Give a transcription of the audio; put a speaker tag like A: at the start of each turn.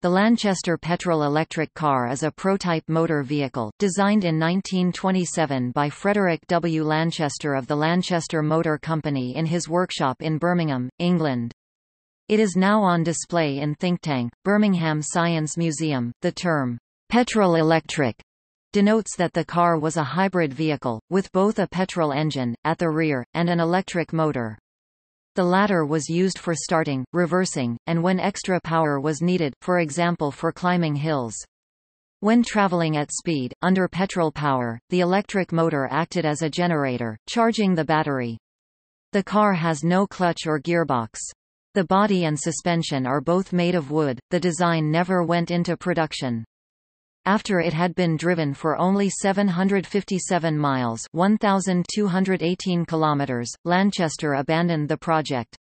A: The Lanchester petrol-electric car is a prototype motor vehicle, designed in 1927 by Frederick W. Lanchester of the Lanchester Motor Company in his workshop in Birmingham, England. It is now on display in think tank, Birmingham Science Museum. The term, petrol-electric, denotes that the car was a hybrid vehicle, with both a petrol engine, at the rear, and an electric motor. The latter was used for starting, reversing, and when extra power was needed, for example for climbing hills. When traveling at speed, under petrol power, the electric motor acted as a generator, charging the battery. The car has no clutch or gearbox. The body and suspension are both made of wood, the design never went into production after it had been driven for only 757 miles 1,218 kilometers, Lanchester abandoned the project.